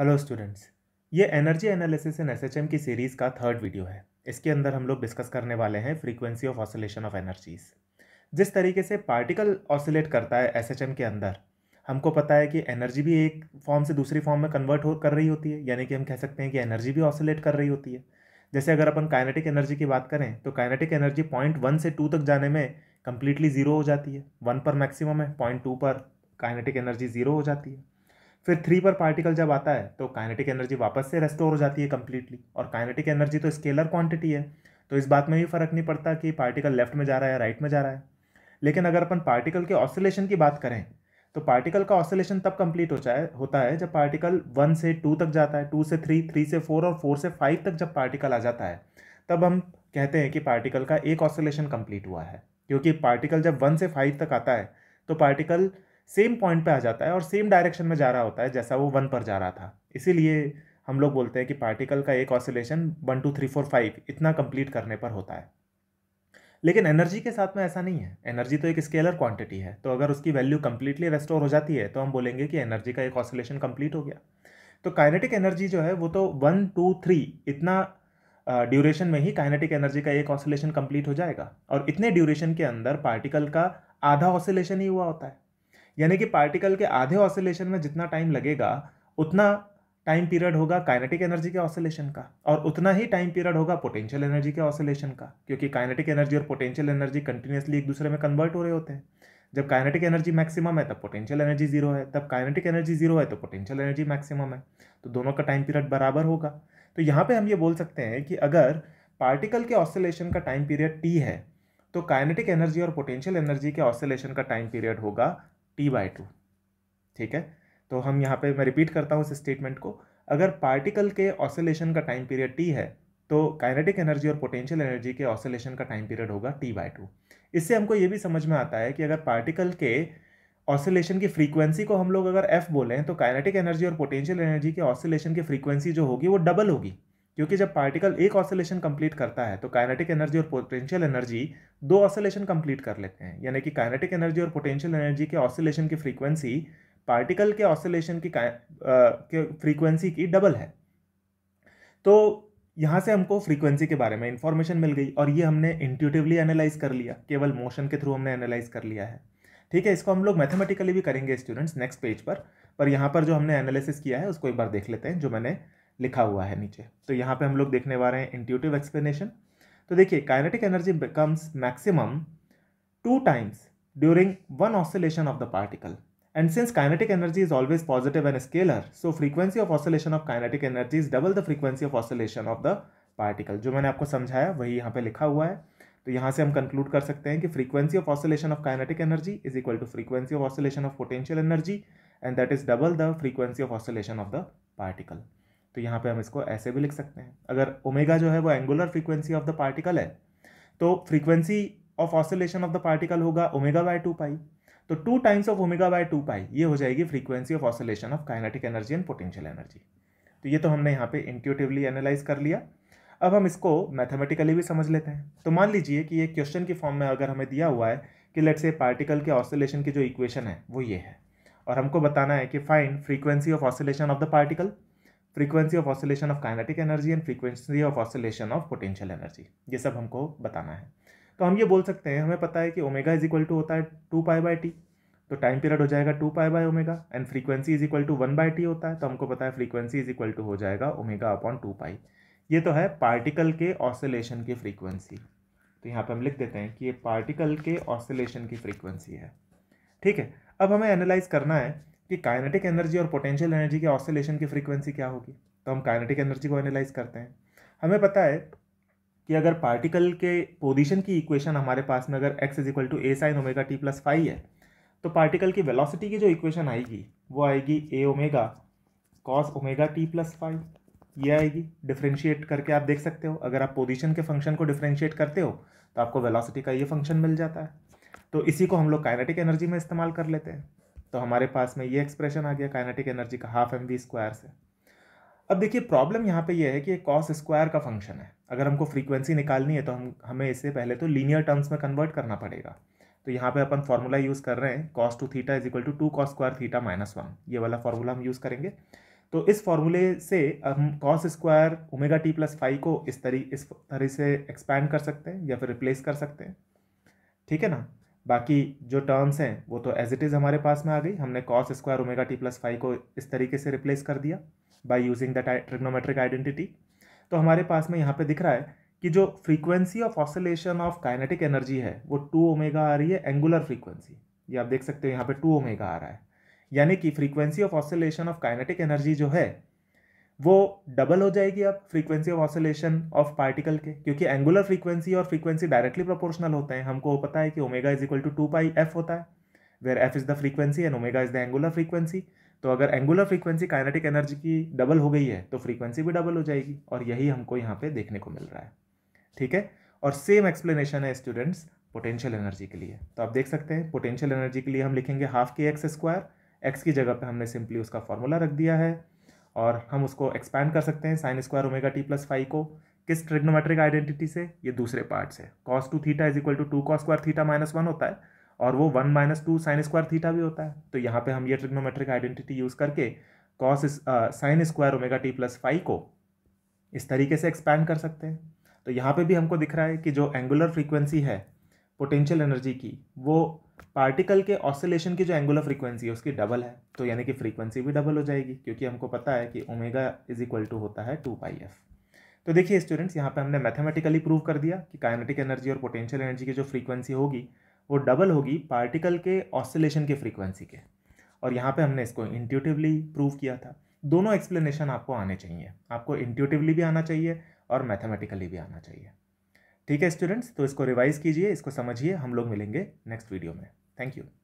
hello students ये energy analysis in S की series का थर्ड वीडियो है इसके अंदर हम लोग डिस्कस करने वाले हैं frequency of oscillation of energies जिस तरीके से पार्टिकल ऑसोलेट करता है एस के अंदर हमको पता है कि एनर्जी भी एक फॉर्म से दूसरी फॉर्म में कन्वर्ट हो कर रही होती है यानी कि हम कह सकते हैं कि एनर्जी भी ऑसोलेट कर रही होती है जैसे अगर अपन काइनेटिक एनर्जी की बात करें तो काइनेटिक एनर्जी पॉइंट वन से टू तक जाने में कम्प्लीटली ज़ीरो हो जाती है वन पर मैक्सिमम है पॉइंट टू पर काइनेटिक एनर्जी ज़ीरो हो जाती है फिर थ्री पर पार्टिकल जब आता है तो काइनेटिक एनर्जी वापस से रेस्टोर हो जाती है कम्प्लीटली और काइनेटिक एनर्जी तो स्केलर क्वांटिटी है तो इस बात में भी फ़र्क नहीं पड़ता कि पार्टिकल लेफ्ट में जा रहा है राइट में जा रहा है लेकिन अगर अपन पार्टिकल के ऑसोलेशन की बात करें तो पार्टिकल का ऑसोलेशन तब कम्प्लीट हो जाए होता है जब पार्टिकल वन से टू तक जाता है टू से थ्री थ्री से फोर और फोर से फाइव तक जब पार्टिकल आ जाता है तब हम कहते हैं कि पार्टिकल का एक ऑसोलेशन कम्प्लीट हुआ है क्योंकि पार्टिकल जब वन से फाइव तक आता है तो पार्टिकल सेम पॉइंट पे आ जाता है और सेम डायरेक्शन में जा रहा होता है जैसा वो वन पर जा रहा था इसीलिए हम लोग बोलते हैं कि पार्टिकल का एक oscillation one two three four five इतना कंप्लीट करने पर होता है लेकिन एनर्जी के साथ में ऐसा नहीं है एनर्जी तो एक स्केलर क्वांटिटी है तो अगर उसकी वैल्यू कंप्लीटली रेस्टोर हो जाती है तो हम बोलेंगे कि एनर्जी का एक ऑसिलेशन कम्प्लीट हो गया तो काइनेटिक एनर्जी जो है वो तो वन टू थ्री इतना ड्यूरेशन में ही काइनेटिक एनर्जी का एक ऑसिलेशन कंप्लीट हो जाएगा और इतने ड्यूरेशन के अंदर पार्टिकल का आधा ऑसिलेशन ही हुआ होता है यानी कि पार्टिकल के आधे ऑसिलेशन में जितना टाइम लगेगा उतना टाइम पीरियड होगा काइनेटिक एनर्जी के ऑसिलेशन का और उतना ही टाइम पीरियड होगा पोटेंशियल एनर्जी के ऑसिलेशन का क्योंकि काइनेटिक एनर्जी और पोटेंशियल एनर्जी कंटिन्यूसली एक दूसरे में कन्वर्ट हो रहे होते हैं जब काइनेटिक एनर्जी मैक्सिमम है तब पोटेंशियल एनर्जी जीरो है तब काइनेटिक एनर्जी जीरो है तो पोटेंशियल एनर्जी मैक्सिमम है तो दोनों का टाइम पीरियड बराबर होगा तो यहाँ पे हम ये बोल सकते हैं कि अगर पार्टिकल के ऑसिलेशन का टाइम पीरियड टी है तो काइनेटिक एनर्जी और पोटेंशियल एनर्जी के ऑसिलेशन का टाइम पीरियड होगा पी बाई टू ठीक है तो हम यहाँ पे मैं रिपीट करता हूँ इस स्टेटमेंट को अगर पार्टिकल के ऑसिलेशन का टाइम पीरियड टी है तो काइनेटिक एनर्जी और पोटेंशियल एनर्जी के ऑसिलेशन का टाइम पीरियड होगा टी बाय टू इससे हमको ये भी समझ में आता है कि अगर पार्टिकल के ऑसिलेशन की फ्रीक्वेंसी को हम लोग अगर एफ बोलें तो काइनेटिक एनर्जी और पोटेंशियल एनर्जी के ऑसिलेशन की फ्रीक्वेंसी जो होगी वो डबल होगी क्योंकि जब पार्टिकल एक ऑसोलेशन कंप्लीट करता है तो काइनेटिक एनर्जी और पोटेंशियल एनर्जी दो ऑसोलेशन कंप्लीट कर लेते हैं यानी कि काइनेटिक एनर्जी और पोटेंशियल एनर्जी के ऑसिलेशन की फ्रीक्वेंसी पार्टिकल के ऑसोलेशन की फ्रीक्वेंसी की डबल है तो यहाँ से हमको फ्रीक्वेंसी के बारे में इंफॉर्मेशन मिल गई और ये हमने इंट्यूटिवली एनालाइज कर लिया केवल मोशन के थ्रू हमने एनालाइज कर लिया है ठीक है इसको हम लोग मैथमेटिकली भी करेंगे स्टूडेंट्स नेक्स्ट पेज पर पर यहाँ पर जो हमने एनालिसिस किया है उसको एक बार देख लेते हैं जो मैंने लिखा हुआ है नीचे तो यहाँ पे हम लोग देखने वाले हैं इंट्यूटिव एक्सप्लेनेशन तो देखिए kinetic energy becomes maximum two times during one oscillation of the particle and since kinetic energy is always positive and scalar so frequency of oscillation of kinetic energy is double the frequency of oscillation of the particle जो मैंने आपको समझाया वही यहाँ पे लिखा हुआ है तो यहाँ से हम कंक्लूड कर सकते हैं कि frequency of oscillation of kinetic energy is equal to frequency of oscillation of potential energy and that is double the frequency of oscillation of the particle तो यहाँ पे हम इसको ऐसे भी लिख सकते हैं अगर ओमेगा जो है वो angular frequency of the particle है तो frequency of oscillation of the particle होगा ओमेगा बाय टू पाई तो two times of omega by two pi ये हो जाएगी frequency of oscillation of kinetic energy and potential energy तो ये तो हमने यहाँ पे इंट्यूटिवली एनालाइज कर लिया अब हम इसको मैथमेटिकली भी समझ लेते हैं तो मान लीजिए कि ये क्वेश्चन के फॉर्म में अगर हमें दिया हुआ है कि लेट्स से पार्टिकल के ऑसिलेशन की जो इक्वेशन है वो ये है और हमको बताना है कि find frequency of oscillation of the particle frequency of oscillation of kinetic energy and frequency of oscillation of potential energy ये सब हमको बताना है तो हम ये बोल सकते हैं हमें पता है कि ओमेगा इज इक्वल टू होता है टू पाई बाई टी तो टाइम पीरियड हो जाएगा two pi by omega and frequency is equal to one by T होता है तो हमको पता है फ्रीक्वेंसी इज इक्वल टू हो जाएगा ओमेगा अपॉन टू पाई ये तो है पार्टिकल के ऑसिलेशन की फ्रीक्वेंसी तो यहाँ पर हम लिख देते हैं कि ये पार्टिकल के ऑसिलेशन की फ्रीक्वेंसी है ठीक है अब हमें एनालाइज करना है कि काइनेटिक एनर्जी और पोटेंशियल एनर्जी के ऑसिलेशन की फ्रीक्वेंसी क्या होगी तो हम काइनेटिक एनर्जी को एनालाइज करते हैं हमें पता है कि अगर पार्टिकल के पोजीशन की इक्वेशन हमारे पास में अगर X is equal to A sine omega T plus five है तो पार्टिकल की वेलोसिटी की जो इक्वेशन आएगी वो आएगी A omega cos omega T plus five ये आएगी डिफ्रेंशिएट करके आप देख सकते हो अगर आप पोजीशन के फंक्शन को डिफ्रेंशिएट करते हो तो आपको वेलोसिटी का ये फंक्शन मिल जाता है तो इसी को हम लोग काइनेटिक एनर्जी में इस्तेमाल कर लेते हैं तो हमारे पास में ये एक्सप्रेशन आ गया काइनेटिक एनर्जी का हाफ एम वी स्क्वायर से अब देखिए प्रॉब्लम यहाँ पे ये है कि कॉस स्क्वायर का फंक्शन है अगर हमको फ्रीक्वेंसी निकालनी है तो हम हमें इसे पहले तो लीनियर टर्म्स में कन्वर्ट करना पड़ेगा तो यहाँ पे अपन फॉर्मूला यूज़ कर रहे हैं cos two theta is equal to two cos square theta minus one ये वाला फार्मूला हम यूज़ करेंगे तो इस फॉर्मूले से हम cos square omega T plus five को इस तरी इस तरह से एक्सपैंड कर सकते हैं या फिर रिप्लेस कर सकते हैं ठीक है ना बाकी जो टर्म्स हैं वो तो एज इट इज़ हमारे पास में आ गई हमने cos square omega T plus five को इस तरीके से रिप्लेस कर दिया by using the trigonometric identity तो हमारे पास में यहाँ पे दिख रहा है कि जो frequency of oscillation of kinetic energy है वो टू ओमेगा आ रही है एंगुलर फ्रीक्वेंसी ये आप देख सकते हो यहाँ पे टू ओमेगा आ रहा है यानी कि frequency of oscillation of kinetic energy जो है वो डबल हो जाएगी अब frequency of oscillation of particle के क्योंकि एंगुलर फ्रीक्वेंसी और फ्रीक्वेंसी डायरेक्टली प्रोपोर्शनल होते हैं हमको पता है कि omega is equal to two pi F होता है where F is the frequency and omega is the angular frequency तो अगर एंगुलर फ्रीक्वेंसी काइनेटिक एनर्जी की डबल हो गई है तो फ्रीक्वेंसी भी डबल हो जाएगी और यही हमको यहाँ पे देखने को मिल रहा है ठीक है और सेम एक्सप्लेनेशन है स्टूडेंट्स पोटेंशियल एनर्जी के लिए तो आप देख सकते हैं पोटेंशियल एनर्जी के लिए हम लिखेंगे हाफ के एक्स स्क्वायर एक्स की जगह पे हमने सिंपली उसका फॉर्मूला रख दिया है और हम उसको एक्सपैंड कर सकते हैं sine square omega T plus five को किस ट्रिग्नोमेट्रिक आइडेंटिटी से ये दूसरे पार्ट से cos two theta is equal to two cos square theta minus one होता है और वो one minus two sine square theta भी होता है तो यहाँ पे हम ये ट्रिग्नोमेट्रिक आइडेंटिटी यूज़ करके cos sine square omega T plus five को इस तरीके से एक्सपैंड कर सकते हैं तो यहाँ पे भी हमको दिख रहा है कि जो एंगुलर फ्रीक्वेंसी है पोटेंशियल एनर्जी की वो पार्टिकल के ऑसिलेशन की जो एंगुलर फ्रीक्वेंसी है उसकी डबल है तो यानी कि फ्रीक्वेंसी भी डबल हो जाएगी क्योंकि हमको पता है कि ओमेगा इज इक्वल टू होता है टू पाई एफ तो देखिए स्टूडेंट्स यहाँ पे हमने मैथमेटिकली प्रूव कर दिया कि काइनेटिक एनर्जी और पोटेंशियल एनर्जी की जो फ्रीक्वेंसी होगी वो डबल होगी पार्टिकल के ऑसिलेशन के फ्रीक्वेंसी के और यहाँ पे हमने इसको इंट्यूटिवली प्रूव किया था दोनों एक्सप्लेनेशन आपको आने चाहिए आपको इंट्यूटिवली भी आना चाहिए और मैथमेटिकली भी आना चाहिए ठीक है स्टूडेंट्स तो इसको रिवाइज़ कीजिए इसको समझिए हम लोग मिलेंगे नेक्स्ट वीडियो में थैंक यू